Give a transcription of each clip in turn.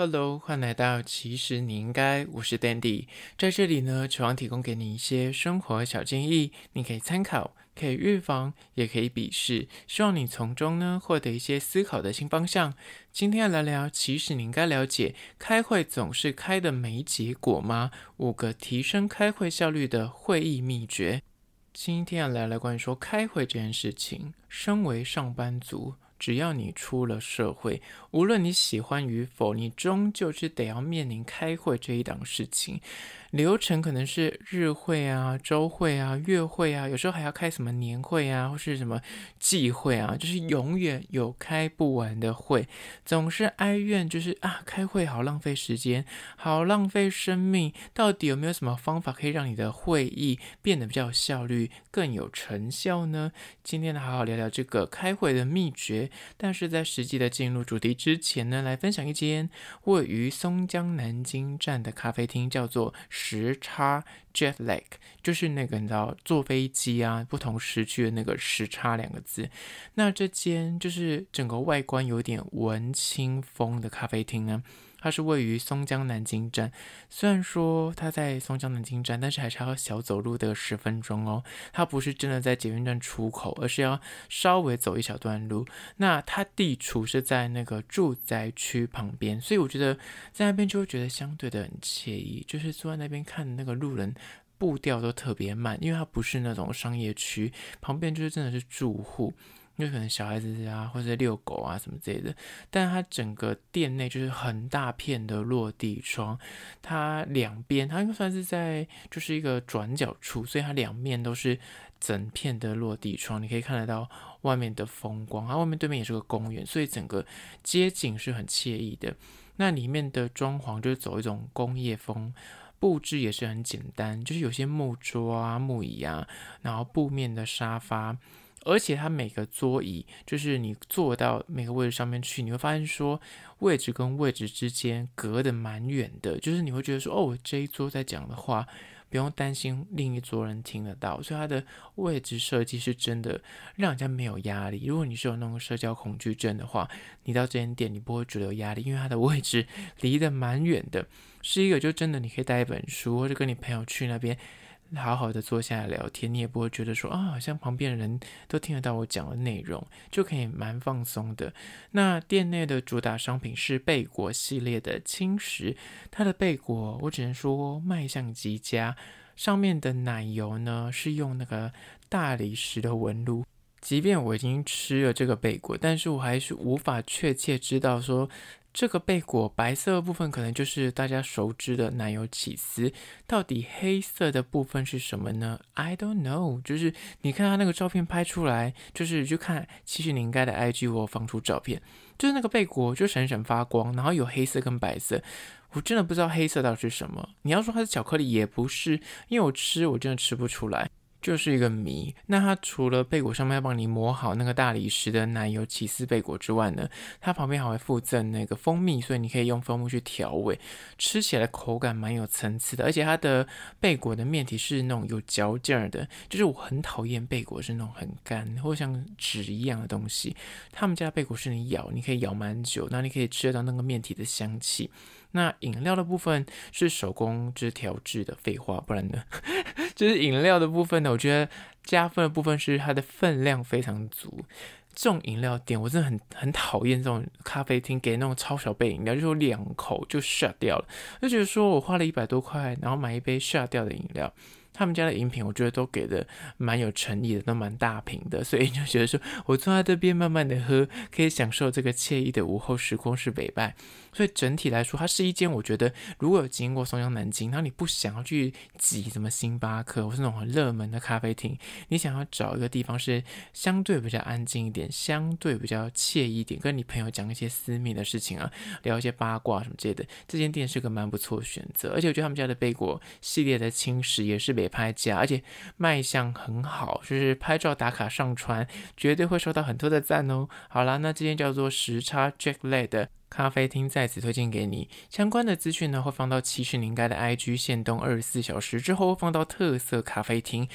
Hello，欢迎来到《其实你应该》，我是 Dandy，在这里呢，希望提供给你一些生活小建议，你可以参考，可以预防，也可以鄙视，希望你从中呢获得一些思考的新方向。今天来聊，其实你应该了解，开会总是开的没结果吗？五个提升开会效率的会议秘诀。今天要来于说开会这件事情，身为上班族。只要你出了社会，无论你喜欢与否，你终究是得要面临开会这一档事情。流程可能是日会啊、周会啊、月会啊，有时候还要开什么年会啊，或是什么季会啊，就是永远有开不完的会，总是哀怨，就是啊，开会好浪费时间，好浪费生命，到底有没有什么方法可以让你的会议变得比较效率更有成效呢？今天呢，好好聊聊这个开会的秘诀。但是在实际的进入主题之前呢，来分享一间位于松江南京站的咖啡厅，叫做。时差 （jet lag） 就是那个你知道坐飞机啊不同时区的那个时差两个字。那这间就是整个外观有点文青风的咖啡厅呢。它是位于松江南京站，虽然说它在松江南京站，但是还是要小走路得十分钟哦。它不是真的在捷运站出口，而是要稍微走一小段路。那它地处是在那个住宅区旁边，所以我觉得在那边就会觉得相对的很惬意，就是坐在那边看那个路人步调都特别慢，因为它不是那种商业区，旁边就是真的是住户。就可能小孩子啊，或者遛狗啊什么之类的，但它整个店内就是很大片的落地窗，它两边它应该算是在就是一个转角处，所以它两面都是整片的落地窗，你可以看得到外面的风光，它外面对面也是个公园，所以整个街景是很惬意的。那里面的装潢就是走一种工业风，布置也是很简单，就是有些木桌啊、木椅啊，然后布面的沙发。而且它每个桌椅，就是你坐到每个位置上面去，你会发现说位置跟位置之间隔得蛮远的，就是你会觉得说，哦，我这一桌在讲的话，不用担心另一桌人听得到，所以它的位置设计是真的让人家没有压力。如果你是有那种社交恐惧症的话，你到这间店你不会觉得有压力，因为它的位置离得蛮远的，是一个就真的你可以带一本书，或者跟你朋友去那边。好好的坐下来聊天，你也不会觉得说啊，好像旁边的人都听得到我讲的内容，就可以蛮放松的。那店内的主打商品是贝果系列的轻食，它的贝果我只能说卖相极佳，上面的奶油呢是用那个大理石的纹路。即便我已经吃了这个贝果，但是我还是无法确切知道说。这个贝果白色部分可能就是大家熟知的奶油起司，到底黑色的部分是什么呢？I don't know，就是你看他那个照片拍出来，就是去看，其实你应该的 IG 我放出照片，就是那个贝果就闪闪发光，然后有黑色跟白色，我真的不知道黑色到底是什么。你要说它是巧克力也不是，因为我吃我真的吃不出来。就是一个谜。那它除了贝果上面要帮你磨好那个大理石的奶油起司贝果之外呢，它旁边还会附赠那个蜂蜜，所以你可以用蜂蜜去调味，吃起来口感蛮有层次的。而且它的贝果的面体是那种有嚼劲儿的，就是我很讨厌贝果是那种很干或像纸一样的东西。他们家贝果是你咬，你可以咬蛮久，那你可以吃得到那个面体的香气。那饮料的部分是手工制调制的，废话，不然呢？就是饮料的部分呢，我觉得加分的部分是它的分量非常足。这种饮料店，我真的很很讨厌这种咖啡厅给那种超小杯饮料，就是两口就 shut 掉了，就觉得说我花了一百多块，然后买一杯 shut 掉的饮料。他们家的饮品，我觉得都给的蛮有诚意的，都蛮大瓶的，所以就觉得说我坐在这边慢慢的喝，可以享受这个惬意的午后时光是北拜。所以整体来说，它是一间我觉得如果有经过松江南京，然后你不想要去挤什么星巴克或是那种很热门的咖啡厅，你想要找一个地方是相对比较安静一点、相对比较惬意一点，跟你朋友讲一些私密的事情啊，聊一些八卦什么之类的，这间店是个蛮不错的选择。而且我觉得他们家的贝果系列的轻食也是美。拍价，而且卖相很好，就是拍照打卡上传，绝对会收到很多的赞哦。好啦，那这天叫做时差 Jackle 的咖啡厅在此推荐给你。相关的资讯呢，会放到其实你应该的 IG 限动二十四小时之后，放到特色咖啡厅。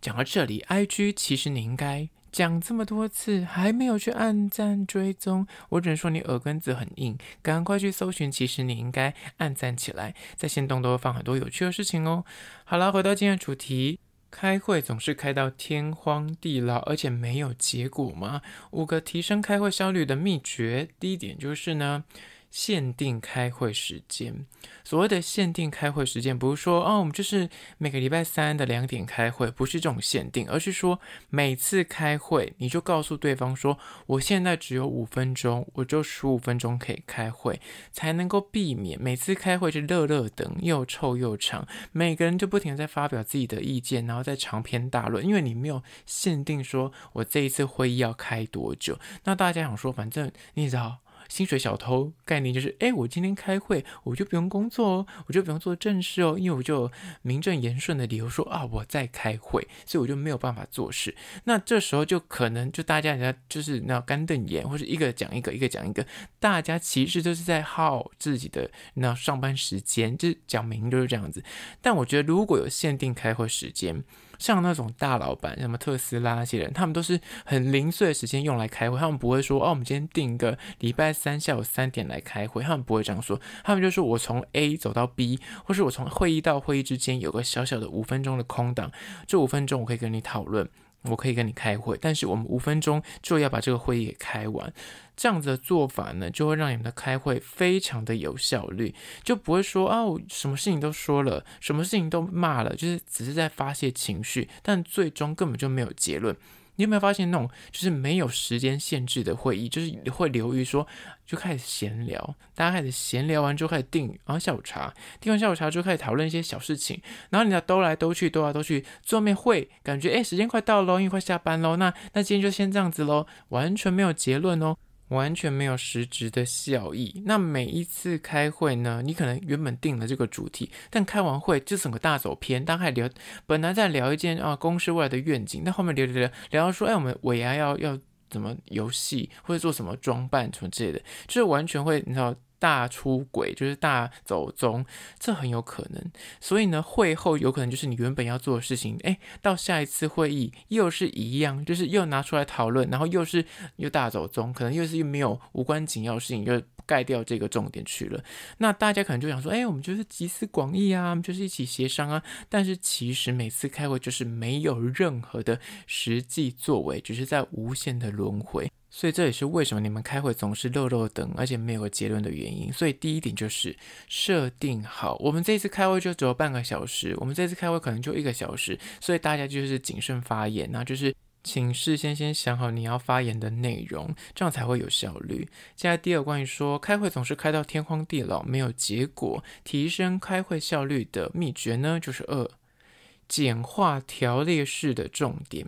讲到这里，IG 其实你应该。讲这么多次还没有去暗赞追踪，我只能说你耳根子很硬，赶快去搜寻。其实你应该暗赞起来，在线动都会放很多有趣的事情哦。好了，回到今天的主题，开会总是开到天荒地老，而且没有结果吗？五个提升开会效率的秘诀，第一点就是呢。限定开会时间，所谓的限定开会时间，不是说哦，我们就是每个礼拜三的两点开会，不是这种限定，而是说每次开会你就告诉对方说，我现在只有五分钟，我就十五分钟可以开会，才能够避免每次开会就热热等，又臭又长，每个人就不停地在发表自己的意见，然后在长篇大论，因为你没有限定说我这一次会议要开多久，那大家想说，反正你知道。薪水小偷概念就是，哎，我今天开会，我就不用工作哦，我就不用做正事哦，因为我就名正言顺的理由说啊，我在开会，所以我就没有办法做事。那这时候就可能就大家人家就是那干瞪眼，或者一个讲一个，一个讲一个，大家其实都是在耗自己的那上班时间，就是讲明就是这样子。但我觉得如果有限定开会时间，像那种大老板，什么特斯拉那些人，他们都是很零碎的时间用来开会。他们不会说，哦，我们今天定个礼拜三下午三点来开会。他们不会这样说，他们就说我从 A 走到 B，或是我从会议到会议之间有个小小的五分钟的空档，这五分钟我可以跟你讨论。我可以跟你开会，但是我们五分钟就要把这个会议给开完。这样子的做法呢，就会让你们的开会非常的有效率，就不会说啊，我什么事情都说了，什么事情都骂了，就是只是在发泄情绪，但最终根本就没有结论。你有没有发现那种就是没有时间限制的会议，就是会流于说就开始闲聊，大家开始闲聊完就开始定，然后下午茶，定完下午茶就开始讨论一些小事情，然后你要兜来兜去，兜来兜去，最后面会感觉哎时间快到喽，因为快下班喽，那那今天就先这样子喽，完全没有结论哦。完全没有实质的效益。那每一次开会呢，你可能原本定了这个主题，但开完会就整个大走偏，大概聊本来在聊一件啊公司未来的愿景，那后面聊聊聊聊到说，哎，我们尾牙要要怎么游戏或者做什么装扮什么之类的，就是完全会，你知道。大出轨就是大走中，这很有可能。所以呢，会后有可能就是你原本要做的事情，诶，到下一次会议又是一样，就是又拿出来讨论，然后又是又大走中，可能又是又没有无关紧要事情，又盖掉这个重点去了。那大家可能就想说，哎，我们就是集思广益啊，我们就是一起协商啊。但是其实每次开会就是没有任何的实际作为，只是在无限的轮回。所以这也是为什么你们开会总是漏漏等，而且没有个结论的原因。所以第一点就是设定好，我们这次开会就只有半个小时，我们这次开会可能就一个小时，所以大家就是谨慎发言，那就是请事先先想好你要发言的内容，这样才会有效率。现在第二，关于说开会总是开到天荒地老没有结果，提升开会效率的秘诀呢，就是二，简化条列式的重点。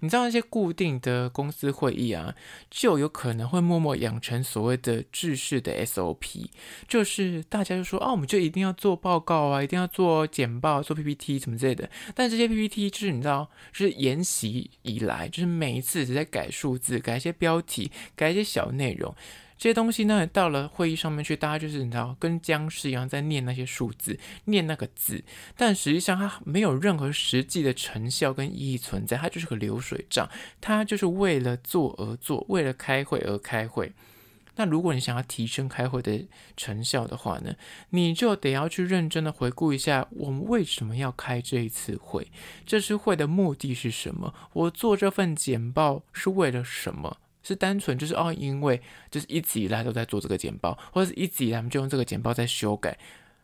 你知道那些固定的公司会议啊，就有可能会默默养成所谓的制式的 SOP，就是大家就说，哦，我们就一定要做报告啊，一定要做简报，做 PPT 什么之类的。但这些 PPT 就是你知道，就是沿袭以来，就是每一次只在改数字，改一些标题，改一些小内容。这些东西呢，到了会议上面去，大家就是你知道，跟僵尸一样在念那些数字，念那个字，但实际上它没有任何实际的成效跟意义存在，它就是个流水账，它就是为了做而做，为了开会而开会。那如果你想要提升开会的成效的话呢，你就得要去认真的回顾一下，我们为什么要开这一次会，这次会的目的是什么，我做这份简报是为了什么。是单纯就是哦，因为就是一直以来都在做这个简报，或者是一直以来我们就用这个简报在修改。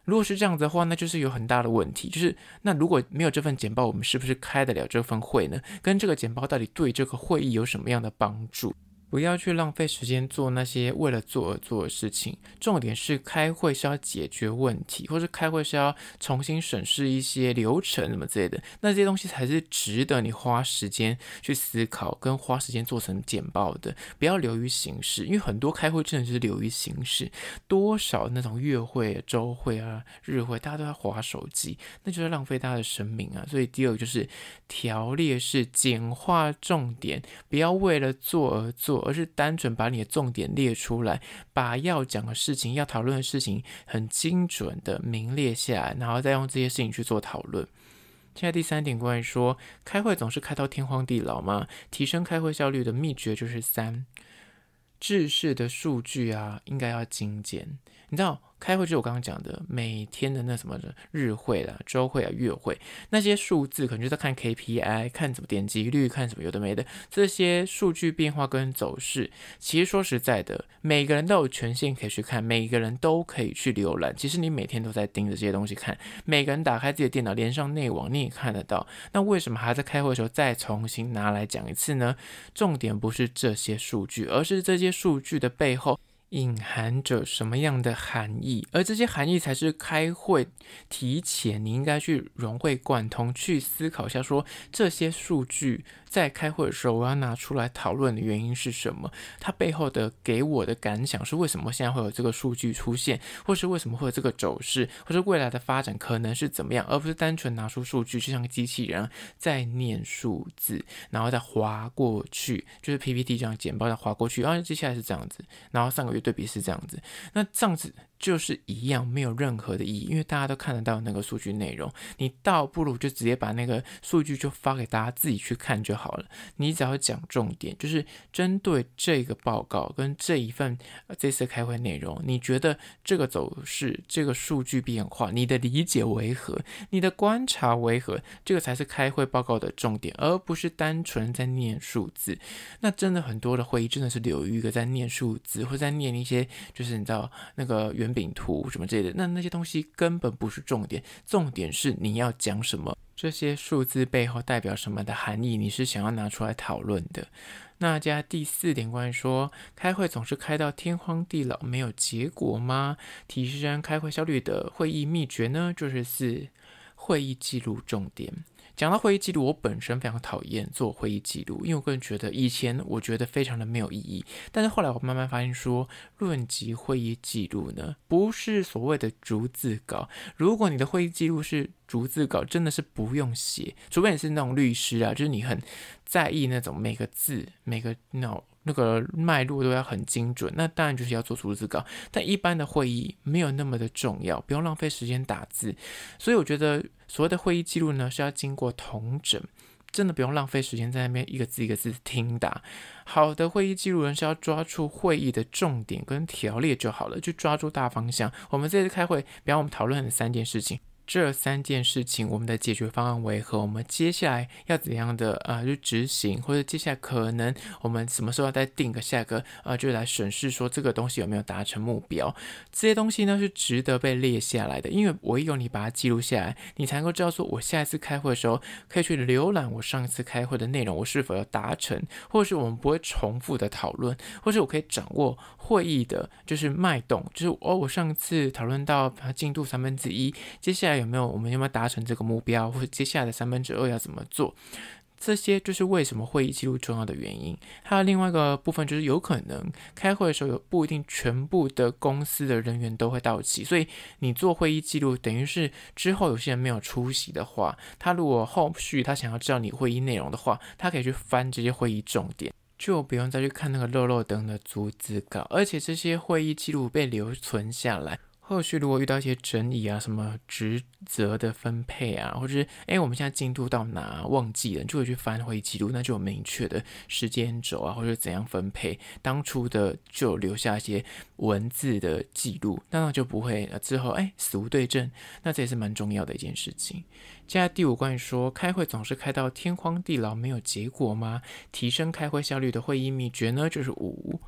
如果是这样子的话，那就是有很大的问题。就是那如果没有这份简报，我们是不是开得了这份会呢？跟这个简报到底对这个会议有什么样的帮助？不要去浪费时间做那些为了做而做的事情。重点是开会是要解决问题，或是开会是要重新审视一些流程什么之类的。那这些东西才是值得你花时间去思考跟花时间做成简报的。不要流于形式，因为很多开会真的是流于形式。多少那种月会、周会啊、日会，大家都在划手机，那就是浪费大家的生命啊。所以第二就是条列式、简化重点，不要为了做而做。而是单纯把你的重点列出来，把要讲的事情、要讨论的事情很精准的名列下来，然后再用这些事情去做讨论。现在第三点关于说，开会总是开到天荒地老吗？提升开会效率的秘诀就是三：制式的数据啊，应该要精简。你知道？开会就是我刚刚讲的，每天的那什么日会啦、周会啊、月会，那些数字可能就在看 KPI，看什么点击率，看什么有的没的这些数据变化跟走势。其实说实在的，每个人都有权限可以去看，每个人都可以去浏览。其实你每天都在盯着这些东西看，每个人打开自己的电脑连上内网，你也看得到。那为什么还在开会的时候再重新拿来讲一次呢？重点不是这些数据，而是这些数据的背后。隐含着什么样的含义？而这些含义才是开会提前你应该去融会贯通去思考一下，说这些数据在开会的时候我要拿出来讨论的原因是什么？它背后的给我的感想是为什么现在会有这个数据出现，或是为什么会有这个走势，或是未来的发展可能是怎么样？而不是单纯拿出数据，就像个机器人在念数字，然后再划过去，就是 PPT 这样简报再划过去，然、啊，接下来是这样子，然后上个月。对比是这样子，那这样子就是一样，没有任何的意义，因为大家都看得到那个数据内容，你倒不如就直接把那个数据就发给大家自己去看就好了。你只要讲重点，就是针对这个报告跟这一份这次开会内容，你觉得这个走势、这个数据变化，你的理解为何？你的观察为何？这个才是开会报告的重点，而不是单纯在念数字。那真的很多的会议真的是留于一个在念数字或在念。一些就是你知道那个圆饼图什么之类的，那那些东西根本不是重点，重点是你要讲什么，这些数字背后代表什么的含义，你是想要拿出来讨论的。那加第四点关于说，开会总是开到天荒地老没有结果吗？提升开会效率的会议秘诀呢，就是四。会议记录重点，讲到会议记录，我本身非常讨厌做会议记录，因为我个人觉得以前我觉得非常的没有意义。但是后来我慢慢发现说，论及会议记录呢，不是所谓的逐字稿。如果你的会议记录是逐字稿，真的是不用写，除非你是那种律师啊，就是你很在意那种每个字每个那。那个脉络都要很精准，那当然就是要做逐字稿。但一般的会议没有那么的重要，不用浪费时间打字。所以我觉得，所谓的会议记录呢，是要经过统整，真的不用浪费时间在那边一个字一个字听打。好的会议记录人是要抓住会议的重点跟条列就好了，就抓住大方向。我们这次开会，比方我们讨论的三件事情。这三件事情，我们的解决方案为何？我们接下来要怎样的？呃，去执行，或者接下来可能我们什么时候要再定个下个？呃，就来审视说这个东西有没有达成目标？这些东西呢是值得被列下来的，因为唯有你把它记录下来，你才能够知道说，我下一次开会的时候可以去浏览我上一次开会的内容，我是否要达成，或者是我们不会重复的讨论，或者我可以掌握会议的就是脉动，就是哦，我上次讨论到它进度三分之一，接下来。有没有？我们有没有达成这个目标？或者接下来的三分之二要怎么做？这些就是为什么会议记录重要的原因。还有另外一个部分就是，有可能开会的时候有不一定全部的公司的人员都会到齐，所以你做会议记录，等于是之后有些人没有出席的话，他如果后续他想要知道你会议内容的话，他可以去翻这些会议重点，就不用再去看那个漏漏登的逐字稿。而且这些会议记录被留存下来。后续如果遇到一些争议啊，什么职责的分配啊，或者是哎我们现在进度到哪忘记了，就会去翻回记录，那就有明确的时间轴啊，或者怎样分配，当初的就留下一些文字的记录，那那就不会之后哎死无对证，那这也是蛮重要的一件事情。接下来第五，关于说开会总是开到天荒地老没有结果吗？提升开会效率的会议秘诀呢，就是五。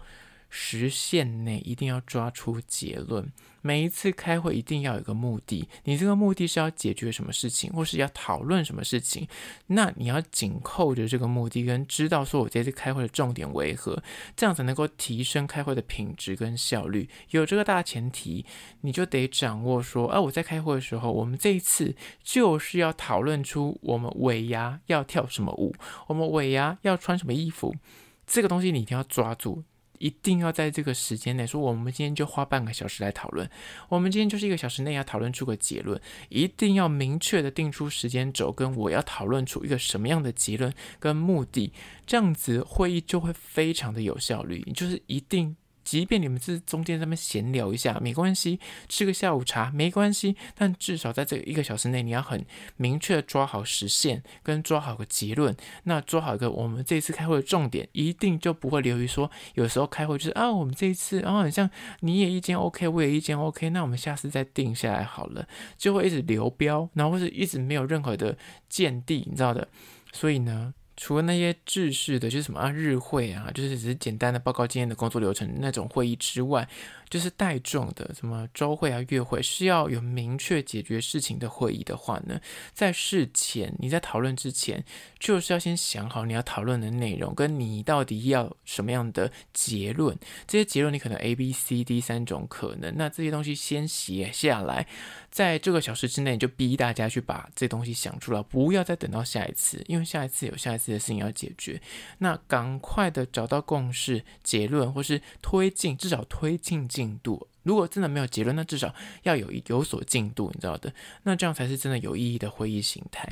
时限内一定要抓出结论。每一次开会一定要有个目的，你这个目的是要解决什么事情，或是要讨论什么事情。那你要紧扣着这个目的，跟知道说我这次开会的重点为何，这样才能够提升开会的品质跟效率。有这个大前提，你就得掌握说，哎，我在开会的时候，我们这一次就是要讨论出我们尾牙要跳什么舞，我们尾牙要穿什么衣服。这个东西你一定要抓住。一定要在这个时间内说，我们今天就花半个小时来讨论。我们今天就是一个小时内要讨论出个结论，一定要明确的定出时间轴，跟我要讨论出一个什么样的结论跟目的，这样子会议就会非常的有效率。就是一定。即便你们是中间上面闲聊一下没关系，吃个下午茶没关系，但至少在这一个小时内，你要很明确抓好时限，跟抓好个结论，那抓好一个我们这次开会的重点，一定就不会留于说，有时候开会就是啊，我们这一次，啊，很好像你也意见 OK，我也意见 OK，那我们下次再定下来好了，就会一直留标，然后或是一直没有任何的见地，你知道的，所以呢。除了那些制式的，就是什么啊日会啊，就是只是简单的报告今天的工作流程那种会议之外，就是带状的什么周会啊月会，是要有明确解决事情的会议的话呢，在事前你在讨论之前，就是要先想好你要讨论的内容，跟你到底要什么样的结论，这些结论你可能 A、B、C、D 三种可能，那这些东西先写下来，在这个小时之内就逼大家去把这东西想出来，不要再等到下一次，因为下一次有下一次。的事情要解决，那赶快的找到共识结论，或是推进至少推进进度。如果真的没有结论，那至少要有有所进度，你知道的。那这样才是真的有意义的会议形态。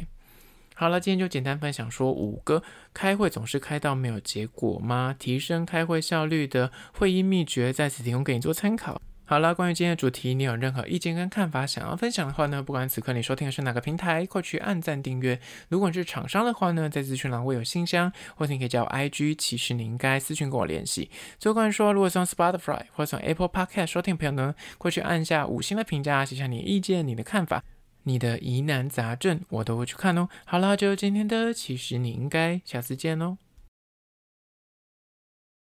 好了，今天就简单分享说五个开会总是开到没有结果吗？提升开会效率的会议秘诀在此提供给你做参考。好了，关于今天的主题，你有任何意见跟看法想要分享的话呢？不管此刻你收听的是哪个平台，过去按赞订阅。如果你是厂商的话呢，在资讯栏会有信箱，或者你可以加我 IG。其实你应该私讯跟我联系。最后于说，如果用 Spotify 或者用 Apple Podcast 收听朋友呢，过去按下五星的评价，写下你的意见、你的看法、你的疑难杂症，我都会去看哦。好了，就今天的，其实你应该下次见喽。